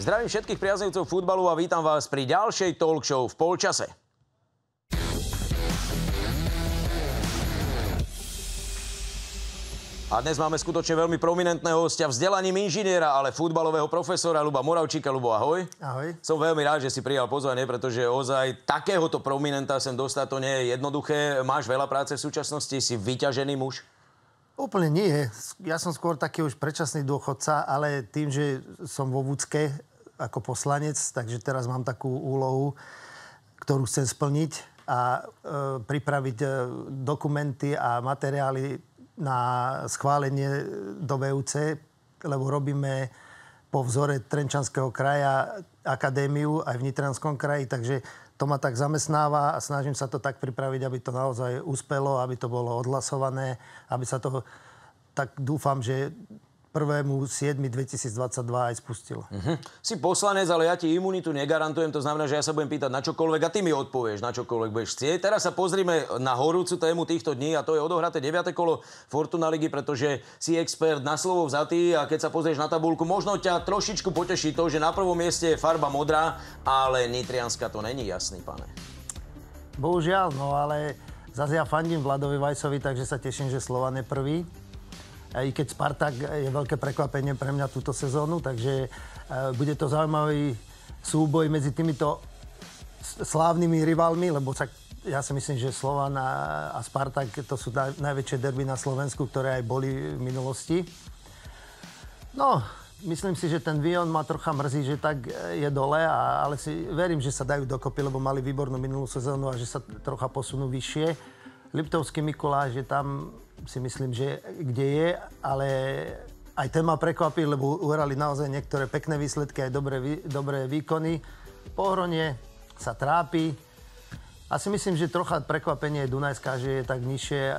Zdravím všetkých priaznivcov futbalu a vítam vás pri ďalšej talk show v polčase. A dnes máme skutočne veľmi prominentného hostia vzdelaním inžiniera, ale futbalového profesora Luba Moravčíka. Lubo, ahoj. Ahoj. Som veľmi rád, že si prijal pozvanie, pretože ozaj takéhoto prominenta sem dostať to nie je jednoduché. Máš veľa práce v súčasnosti, si vyťažený muž. Úplne nie. Ja som skôr taký už predčasný dôchodca, ale tým, že som vo Vúcke ako poslanec, takže teraz mám takú úlohu, ktorú chcem splniť a e, pripraviť e, dokumenty a materiály na schválenie do VUC, lebo robíme po vzore Trenčanského kraja akadémiu aj v Nitranskom kraji, takže to ma tak zamestnáva a snažím sa to tak pripraviť, aby to naozaj uspelo, aby to bolo odhlasované, aby sa to tak dúfam, že 1.7.2022 aj spustila. Uh-huh. Si poslanec, ale ja ti imunitu negarantujem, to znamená, že ja sa budem pýtať na čokoľvek a ty mi odpovieš na čokoľvek budeš chcieť. Teraz sa pozrime na horúcu tému týchto dní a to je odohraté 9. kolo Fortuna ligy, pretože si expert na slovo vzatý a keď sa pozrieš na tabulku, možno ťa trošičku poteší to, že na prvom mieste je farba modrá, ale Nitrianska to není jasný, pane. Bohužiaľ, no ale zase ja fandím Vladovi Vajsovi, takže sa teším, že Slovan je prvý i keď Spartak je veľké prekvapenie pre mňa túto sezónu, takže e, bude to zaujímavý súboj medzi týmito slávnymi rivalmi, lebo sa ja si myslím, že Slovan a, a Spartak to sú najväčšie derby na Slovensku, ktoré aj boli v minulosti. No, myslím si, že ten Vion ma trocha mrzí, že tak e, je dole, a, ale si verím, že sa dajú dokopy, lebo mali výbornú minulú sezónu a že sa trocha posunú vyššie. Liptovský Mikuláš je tam si myslím, že kde je, ale aj ten ma prekvapil, lebo uhrali naozaj niektoré pekné výsledky, aj dobré, dobré výkony. Pohronie sa trápi. A si myslím, že trocha prekvapenie Dunajská, že je tak nižšie, e,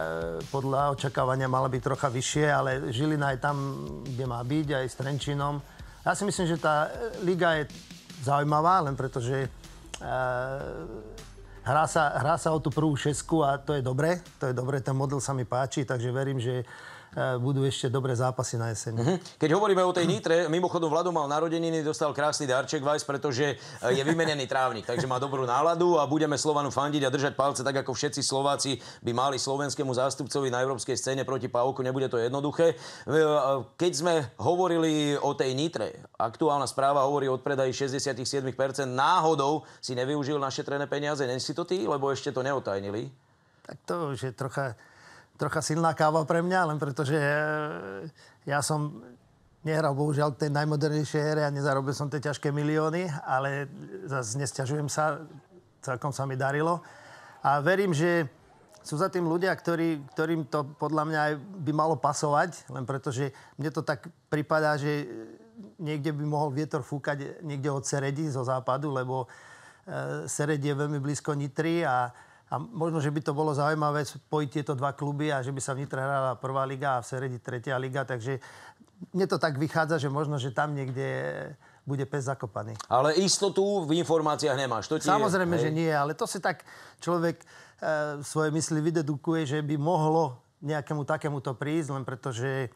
podľa očakávania mala byť trocha vyššie, ale Žilina je tam, kde má byť, aj s Trenčinom. Ja si myslím, že tá e, liga je zaujímavá, len pretože e, Hrá sa, hrá sa o tú prvú šesku a to je dobre, to je dobre, ten model sa mi páči, takže verím, že budú ešte dobré zápasy na jeseň. Mhm. Keď hovoríme o tej Nitre, mimochodom Vlado mal narodeniny, dostal krásny darček Vajs, pretože e, je vymenený trávnik, takže má dobrú náladu a budeme Slovanu fandiť a držať palce tak, ako všetci Slováci by mali slovenskému zástupcovi na európskej scéne proti Pavku, nebude to jednoduché. E, e, keď sme hovorili o tej Nitre, aktuálna správa hovorí o predaji 67%, náhodou si nevyužil trené peniaze, nen si to ty, lebo ešte to neotajnili? Tak to už je trocha trocha silná káva pre mňa, len pretože ja som nehral bohužiaľ tej najmodernejšej ére a nezarobil som tie ťažké milióny, ale zase nesťažujem sa, celkom sa mi darilo. A verím, že sú za tým ľudia, ktorý, ktorým to podľa mňa aj by malo pasovať, len pretože mne to tak pripadá, že niekde by mohol vietor fúkať niekde od Seredi zo západu, lebo e, Sered je veľmi blízko Nitry a a možno, že by to bolo zaujímavé spojiť tieto dva kluby a že by sa v hrala prvá liga a v Seredi tretia liga. Takže mne to tak vychádza, že možno, že tam niekde bude pes zakopaný. Ale istotu v informáciách nemáš. To ti Samozrejme, je, že nie, ale to si tak človek e, svoje mysli vydedukuje, že by mohlo nejakému takémuto prísť, len pretože e,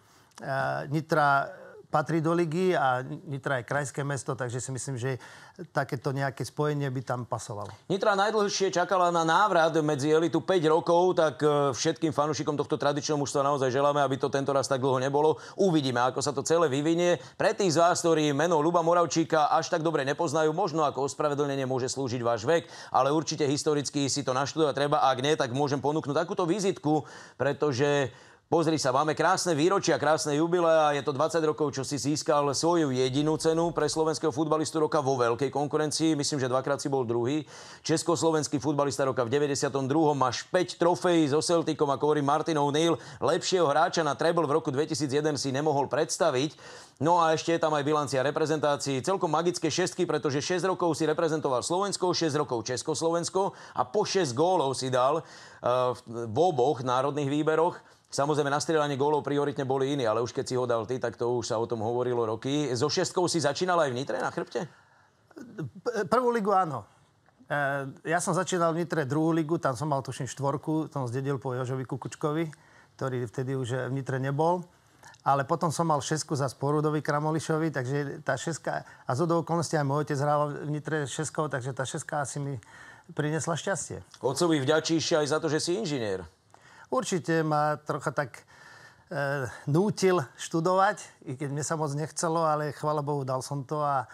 Nitra patrí do ligy a Nitra je krajské mesto, takže si myslím, že takéto nejaké spojenie by tam pasovalo. Nitra najdlhšie čakala na návrat medzi elitu 5 rokov, tak e, všetkým fanúšikom tohto tradičného mužstva naozaj želáme, aby to tento raz tak dlho nebolo. Uvidíme, ako sa to celé vyvinie. Pre tých z vás, ktorí meno Luba Moravčíka až tak dobre nepoznajú, možno ako ospravedlnenie môže slúžiť váš vek, ale určite historicky si to naštudovať treba. Ak nie, tak môžem ponúknuť takúto vizitku, pretože Pozri sa, máme krásne a krásne a je to 20 rokov, čo si získal svoju jedinú cenu pre slovenského futbalistu roka vo veľkej konkurencii. Myslím, že dvakrát si bol druhý. Československý futbalista roka v 92. Máš 5 trofejí so Celticom, a hovorí Martin O'Neill. Lepšieho hráča na treble v roku 2001 si nemohol predstaviť. No a ešte je tam aj bilancia reprezentácií. Celkom magické šestky, pretože 6 rokov si reprezentoval Slovensko, 6 rokov Československo a po 6 gólov si dal eh, v oboch národných výberoch. Samozrejme, na strieľanie gólov prioritne boli iní, ale už keď si ho dal ty, tak to už sa o tom hovorilo roky. So šestkou si začínal aj v Nitre na chrbte? Prvú ligu áno. E, ja som začínal v Nitre druhú ligu, tam som mal tuším štvorku, som zdedil po Jožovi Kukučkovi, ktorý vtedy už e, v Nitre nebol. Ale potom som mal šesku za Sporudovi Kramolišovi, takže tá šeska... A do okolnosti aj môj otec hrával v Nitre šeskou, takže tá šeska asi mi priniesla šťastie. Otcovi vďačíš aj za to, že si inžinier určite ma trocha tak e, nútil študovať, i keď mne sa moc nechcelo, ale chvála Bohu, dal som to a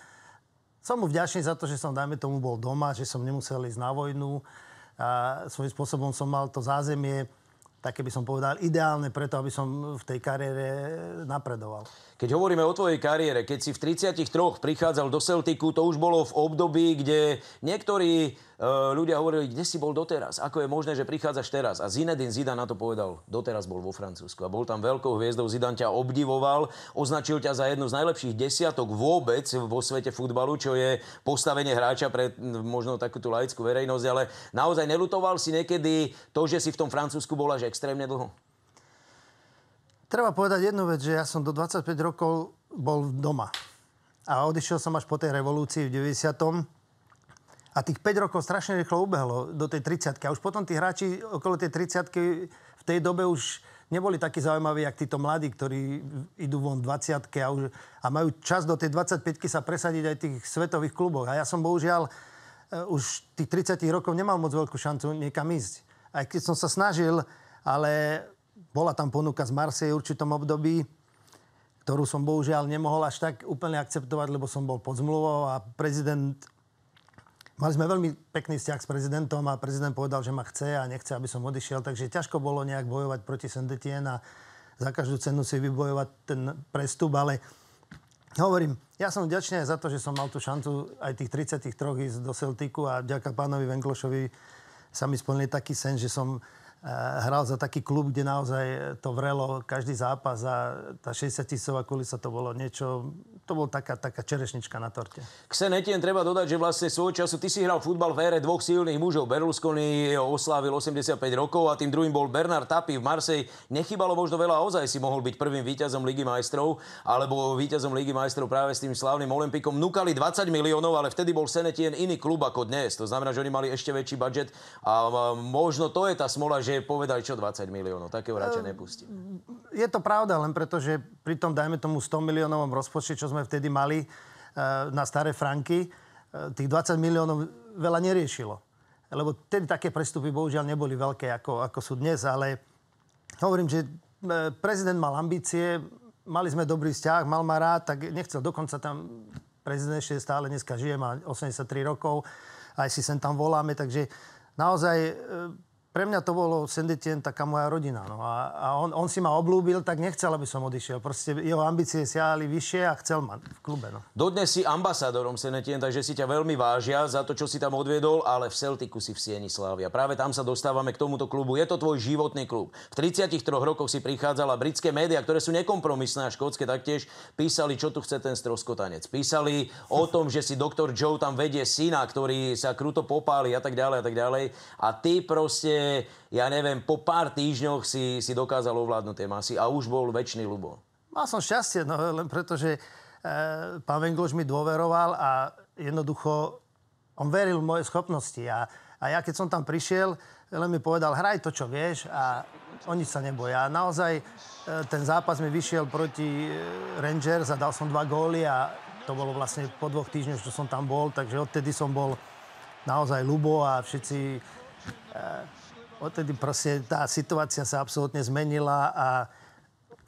som mu vďačný za to, že som, dajme tomu, bol doma, že som nemusel ísť na vojnu a svojím spôsobom som mal to zázemie, také by som povedal, ideálne preto, aby som v tej kariére napredoval. Keď hovoríme o tvojej kariére, keď si v 33 prichádzal do Celtiku, to už bolo v období, kde niektorí e, ľudia hovorili, kde si bol doteraz, ako je možné, že prichádzaš teraz. A Zinedine Zidane na to povedal, doteraz bol vo Francúzsku a bol tam veľkou hviezdou, Zidane ťa obdivoval, označil ťa za jednu z najlepších desiatok vôbec vo svete futbalu, čo je postavenie hráča pre možno takúto laickú verejnosť, ale naozaj nelutoval si niekedy to, že si v tom Francúzsku bola, že extrémne dlho? Treba povedať jednu vec, že ja som do 25 rokov bol doma. A odišiel som až po tej revolúcii v 90. A tých 5 rokov strašne rýchlo ubehlo do tej 30. A už potom tí hráči okolo tej 30. v tej dobe už neboli takí zaujímaví, ako títo mladí, ktorí idú von 20 a, už, a majú čas do tej 25 sa presadiť aj v tých svetových kluboch. A ja som bohužiaľ e, už tých 30 rokov nemal moc veľkú šancu niekam ísť. Aj keď som sa snažil, ale bola tam ponuka z Marseille v určitom období, ktorú som bohužiaľ nemohol až tak úplne akceptovať, lebo som bol pod zmluvou a prezident... Mali sme veľmi pekný vzťah s prezidentom a prezident povedal, že ma chce a nechce, aby som odišiel, takže ťažko bolo nejak bojovať proti Sendetien a za každú cenu si vybojovať ten prestup, ale hovorím, ja som vďačný aj za to, že som mal tú šancu aj tých 33 ísť do Celtiku a vďaka pánovi Venglošovi sa mi splnil taký sen, že som hral za taký klub, kde naozaj to vrelo každý zápas a tá 60 tisová kulisa to bolo niečo, to bol taká, taká čerešnička na torte. K Senetien treba dodať, že vlastne svojho času ty si hral futbal v ére dvoch silných mužov. Berlusconi oslávil 85 rokov a tým druhým bol Bernard Tapi v Marsej. Nechybalo možno veľa, ozaj si mohol byť prvým víťazom Ligy majstrov alebo víťazom Ligy majstrov práve s tým slávnym Olympikom. Nukali 20 miliónov, ale vtedy bol Senetien iný klub ako dnes. To znamená, že oni mali ešte väčší budget a možno to je tá smola, že že povedali čo 20 miliónov, takého radšej eh, nepustím. Je to pravda, len preto, že pri tom, dajme tomu 100 miliónovom rozpočte, čo sme vtedy mali eh, na staré franky, eh, tých 20 miliónov veľa neriešilo. Lebo tedy také prestupy bohužiaľ neboli veľké, ako, ako sú dnes, ale hovorím, že prezident mal ambície, mali sme dobrý vzťah, mal ma rád, tak nechcel dokonca tam prezident ešte stále dneska žije, má 83 rokov, aj si sem tam voláme, takže naozaj pre mňa to bolo Sendetien taká moja rodina. No. A, a on, on si ma oblúbil, tak nechcel, aby som odišiel. Proste jeho ambície siahali vyššie a chcel ma v klube. No. Dodnes si ambasádorom Sendetien, takže si ťa veľmi vážia za to, čo si tam odviedol, ale v Celtiku si v Sieni slávia. Práve tam sa dostávame k tomuto klubu. Je to tvoj životný klub. V 33 rokoch si prichádzala britské médiá, ktoré sú nekompromisné a škótske taktiež, písali, čo tu chce ten stroskotanec. Písali o tom, že si doktor Joe tam vedie syna, ktorý sa kruto popáli a tak ďalej a tak ďalej. A ty proste vlastne, ja neviem, po pár týždňoch si, si dokázal ovládnuť tie masy a už bol väčší ľubo. Mal som šťastie, no len preto, že e, pán Vengloš mi dôveroval a jednoducho on veril v moje schopnosti. A, a ja keď som tam prišiel, len mi povedal, hraj to, čo vieš a oni sa neboja. A naozaj e, ten zápas mi vyšiel proti eh, Rangers a dal som dva góly a to bolo vlastne po dvoch týždňoch, čo som tam bol, takže odtedy som bol naozaj Lubo a všetci odtedy proste tá situácia sa absolútne zmenila a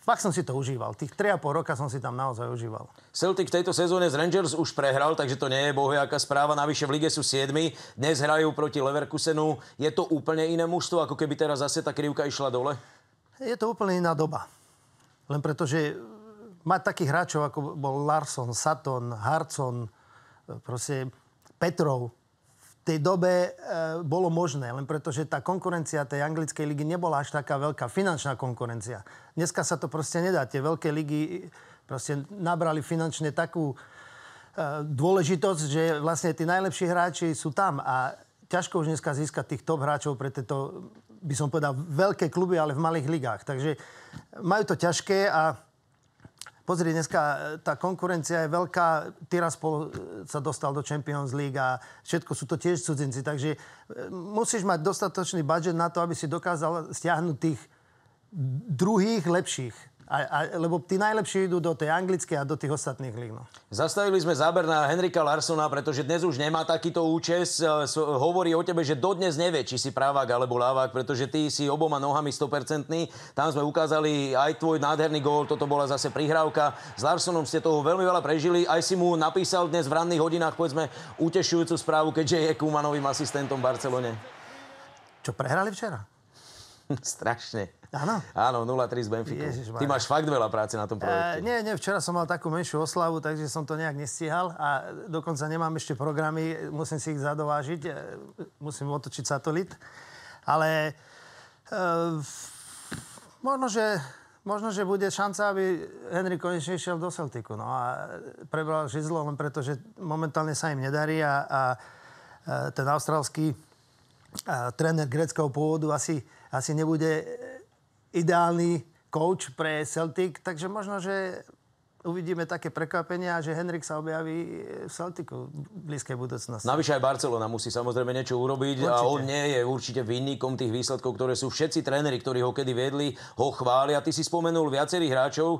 Fakt som si to užíval. Tých 3,5 roka som si tam naozaj užíval. Celtic v tejto sezóne z Rangers už prehral, takže to nie je bohujaká správa. Navyše v lige sú 7. Dnes hrajú proti Leverkusenu. Je to úplne iné mužstvo, ako keby teraz zase tá krivka išla dole? Je to úplne iná doba. Len pretože mať takých hráčov, ako bol Larson, Saton, Harcon, proste Petrov, tej dobe e, bolo možné, len pretože tá konkurencia tej anglickej ligy nebola až taká veľká finančná konkurencia. Dneska sa to proste nedá. Tie veľké ligy proste nabrali finančne takú e, dôležitosť, že vlastne tí najlepší hráči sú tam a ťažko už dneska získať tých top hráčov pre tieto, by som povedal, veľké kluby, ale v malých ligách. Takže majú to ťažké a Pozri, dneska e, tá konkurencia je veľká. Tiraspol e, sa dostal do Champions League a všetko sú to tiež cudzinci. Takže e, musíš mať dostatočný budget na to, aby si dokázal stiahnuť tých druhých lepších. A, a, lebo tí najlepší idú do tej anglickej a do tých ostatných líg. No. Zastavili sme záber na Henrika Larsona, pretože dnes už nemá takýto účes. E, hovorí o tebe, že dodnes nevie, či si pravák alebo ľavák, pretože ty si oboma nohami 100%. Tam sme ukázali aj tvoj nádherný gól, toto bola zase prihrávka. S Larsonom ste toho veľmi veľa prežili. Aj si mu napísal dnes v ranných hodinách, povedzme, utešujúcu správu, keďže je Kumanovým asistentom v Barcelone. Čo prehrali včera? Strašne. Áno? Áno, 0-3 z Benfiku. Ty máš fakt veľa práce na tom e, projekte. E, nie, nie, včera som mal takú menšiu oslavu, takže som to nejak nestíhal a dokonca nemám ešte programy, musím si ich zadovážiť, e, musím otočiť satelit. Ale e, možno, že možno, že bude šanca, aby Henry konečne išiel do Celtiku. No a prebral žizlo len preto, že momentálne sa im nedarí a, a e, ten australský tréner greckého pôvodu asi asi nebude eh, ideálny coach pre Celtic, takže možno, že uvidíme také prekvapenia, že Henrik sa objaví v Celticu v blízkej budúcnosti. Navyše aj Barcelona musí samozrejme niečo urobiť určite. a on nie je určite vinníkom tých výsledkov, ktoré sú všetci tréneri, ktorí ho kedy viedli, ho chvália. Ty si spomenul viacerých hráčov, e,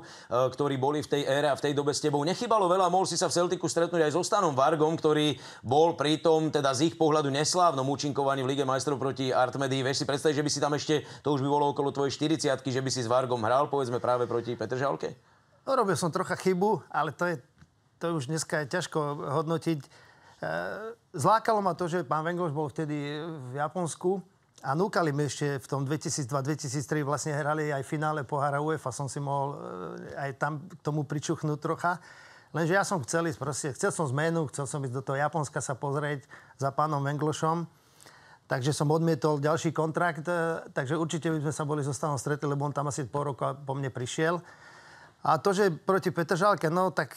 ktorí boli v tej ére a v tej dobe s tebou. Nechybalo veľa, mohol si sa v Celticu stretnúť aj s so Ostanom Vargom, ktorý bol pritom teda z ich pohľadu neslávnom účinkovaní v Lige majstrov proti Artmedii. Vieš si predstaviť, že by si tam ešte, to už by bolo okolo tvojej 40 že by si s Vargom hral, povedzme práve proti Petržalke? No, robil som trocha chybu, ale to je, to už dneska je ťažko hodnotiť. E, zlákalo ma to, že pán Vengoš bol vtedy v Japonsku a núkali mi ešte v tom 2002-2003 vlastne hrali aj finále pohára UEFA, som si mohol e, aj tam k tomu pričuchnúť trocha. Lenže ja som chcel ísť proste, chcel som zmenu, chcel som ísť do toho Japonska sa pozrieť za pánom Venglošom. Takže som odmietol ďalší kontrakt, e, takže určite by sme sa boli so stanom stretli, lebo on tam asi pol roku po mne prišiel. A to, že proti Petržalke, no tak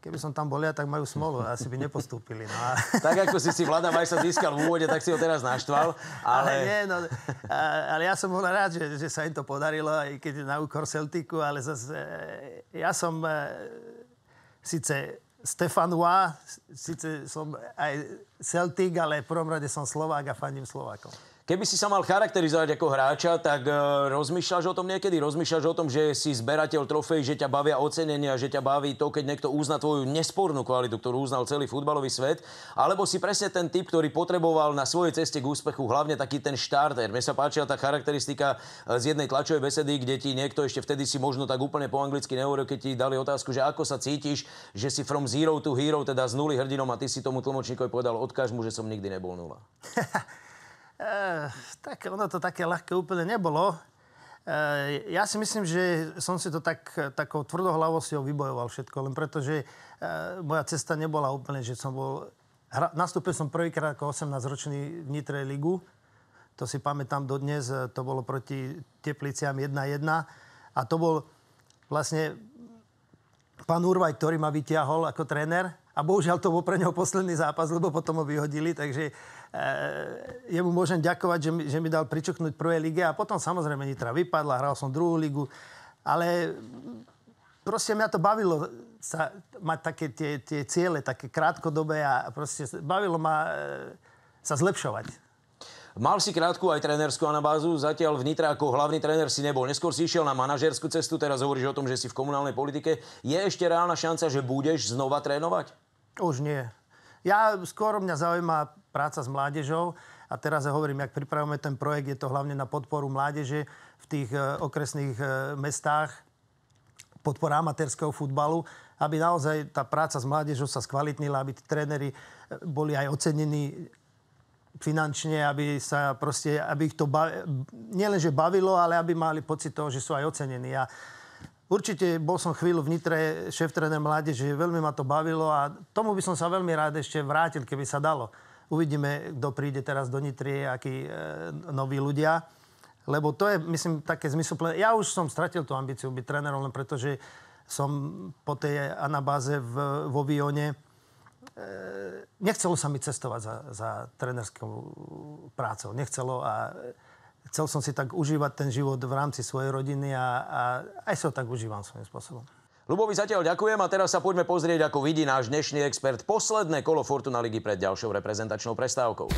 keby som tam bol ja, tak majú smolu, asi by nepostúpili. No. A... Tak ako si si Vlada Vajsa získal v úvode, tak si ho teraz naštval. Ale, ale nie, no, ale ja som bol rád, že, že sa im to podarilo, aj keď na úkor Celtiku, ale zase ja som e, síce Stefanua, síce som aj Celtic, ale v prvom rade som Slovák a fandím Slovákom. Keby si sa mal charakterizovať ako hráča, tak uh, rozmýšľaš o tom niekedy? Rozmýšľaš o tom, že si zberateľ trofej, že ťa bavia ocenenia, že ťa baví to, keď niekto uzná tvoju nespornú kvalitu, ktorú uznal celý futbalový svet? Alebo si presne ten typ, ktorý potreboval na svojej ceste k úspechu, hlavne taký ten štarter. Mne sa páčila tá charakteristika e, z jednej tlačovej besedy, kde ti niekto ešte vtedy si možno tak úplne po anglicky nehovoril, keď ti dali otázku, že ako sa cítiš, že si from zero to hero, teda z nuly hrdinom a ty si tomu tlmočníkovi povedal, odkáž mu, že som nikdy nebol nula. Eh, tak ono to také ľahké úplne nebolo. Eh, ja si myslím, že som si to tak, takou tvrdohlavosťou vybojoval všetko, len preto, že eh, moja cesta nebola úplne, že som bol... Hra, nastúpil som prvýkrát ako 18-ročný v Nitre ligu. To si pamätám dodnes. To bolo proti Tepliciam 1-1. A to bol vlastne pán Urvaj, ktorý ma vyťahol ako tréner. A bohužiaľ to bol pre neho posledný zápas, lebo potom ho vyhodili, takže e, jemu môžem ďakovať, že mi, že mi dal pričuknúť prvé lige a potom samozrejme Nitra vypadla, hral som druhú ligu, ale proste mňa to bavilo sa, mať také tie, tie ciele, také krátkodobé a proste bavilo ma e, sa zlepšovať. Mal si krátku aj trénerskú anabázu, zatiaľ v Nitre ako hlavný tréner si nebol. Neskôr si išiel na manažerskú cestu, teraz hovoríš o tom, že si v komunálnej politike. Je ešte reálna šanca, že budeš znova trénovať? Už nie. Ja skôr mňa zaujíma práca s mládežou a teraz ja hovorím, ak pripravujeme ten projekt, je to hlavne na podporu mládeže v tých e, okresných e, mestách, podpora amatérskeho futbalu, aby naozaj tá práca s mládežou sa skvalitnila, aby tí tréneri e, boli aj ocenení finančne, aby sa proste, aby ich to ba- nielenže bavilo, ale aby mali pocit toho, že sú aj ocenení. A určite bol som chvíľu v Nitre šéf-tréner mládeže, veľmi ma to bavilo a tomu by som sa veľmi rád ešte vrátil, keby sa dalo. Uvidíme, kto príde teraz do Nitrie, akí e, noví ľudia. Lebo to je, myslím, také zmysluplné. Ja už som stratil tú ambíciu byť trénerom, len pretože som po tej anabáze v, vo Vione E, nechcelo sa mi cestovať za, za trenerskou prácou. Nechcelo a e, chcel som si tak užívať ten život v rámci svojej rodiny a, a aj sa ho tak užívam svojím spôsobom. Lubovi zatiaľ ďakujem a teraz sa poďme pozrieť, ako vidí náš dnešný expert posledné kolo Fortuna Ligy pred ďalšou reprezentačnou prestávkou.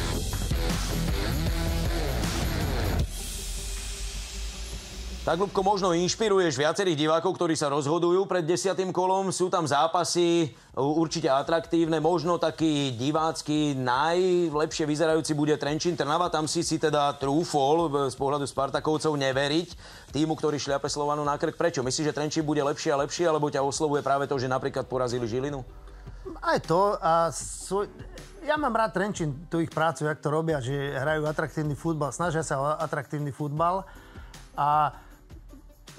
Tak, Lubko, možno inšpiruješ viacerých divákov, ktorí sa rozhodujú pred desiatým kolom. Sú tam zápasy určite atraktívne. Možno taký divácky najlepšie vyzerajúci bude Trenčín Trnava. Tam si si teda trúfol e, z pohľadu Spartakovcov neveriť týmu, ktorý šľape Slovanu na krk. Prečo? Myslíš, že Trenčín bude lepšie a lepšie, alebo ťa oslovuje práve to, že napríklad porazili Žilinu? Aj to. A Ja mám rád Trenčín, tú ich prácu, jak to robia, že hrajú atraktívny futbal, snažia sa o atraktívny futbal. A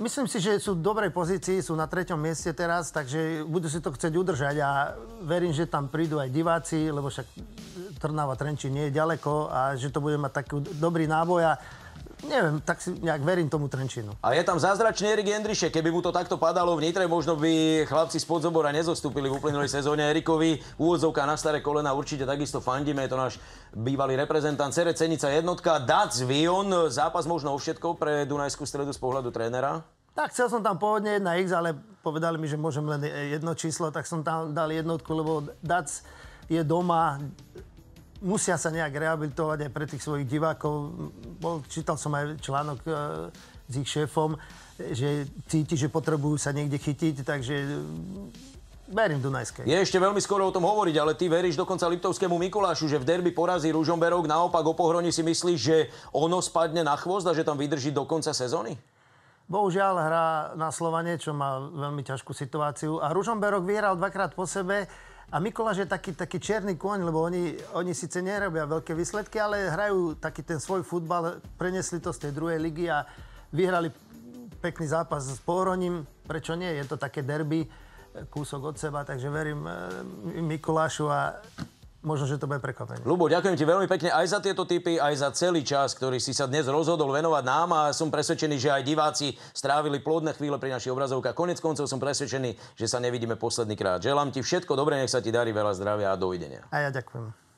Myslím si, že sú v dobrej pozícii, sú na treťom mieste teraz, takže budú si to chcieť udržať a verím, že tam prídu aj diváci, lebo však Trnava Trenčín nie je ďaleko a že to bude mať taký dobrý náboj a Neviem, tak si nejak verím tomu Trenčinu. A je tam zázračný Erik Jendrišek, Keby mu to takto padalo v Nitre, možno by chlapci z podzobora nezostúpili v uplynulej sezóne. Erikovi úvodzovka na staré kolena určite takisto fandíme. Je to náš bývalý reprezentant Cenica jednotka. Dac Vion, zápas možno o všetko pre Dunajskú stredu z pohľadu trénera. Tak chcel som tam pôvodne 1x, ale povedali mi, že môžem len jedno číslo, tak som tam dal jednotku, lebo Dac je doma, musia sa nejak rehabilitovať aj pre tých svojich divákov. Bol, čítal som aj článok e, s ich šéfom, že cíti, že potrebujú sa niekde chytiť, takže mm, verím Dunajskej. Je ešte veľmi skoro o tom hovoriť, ale ty veríš dokonca Liptovskému Mikulášu, že v derby porazí Ružomberok, naopak o pohroni si myslíš, že ono spadne na chvost a že tam vydrží do konca sezóny? Bohužiaľ hrá na Slovanie čo má veľmi ťažkú situáciu. A Ružomberok vyhral dvakrát po sebe. A Mikuláš je taký, taký černý kôň, lebo oni, oni síce nerobia veľké výsledky, ale hrajú taký ten svoj futbal, prenesli to z tej druhej ligy a vyhrali pekný zápas s Pohroním. Prečo nie? Je to také derby, kúsok od seba, takže verím eh, Mikulášu a možno, že to bude prekvapenie. Lubo, ďakujem ti veľmi pekne aj za tieto tipy, aj za celý čas, ktorý si sa dnes rozhodol venovať nám a som presvedčený, že aj diváci strávili plodné chvíle pri našich obrazovkách. Konec koncov som presvedčený, že sa nevidíme posledný krát. Želám ti všetko dobré, nech sa ti darí, veľa zdravia a dovidenia. A ja ďakujem.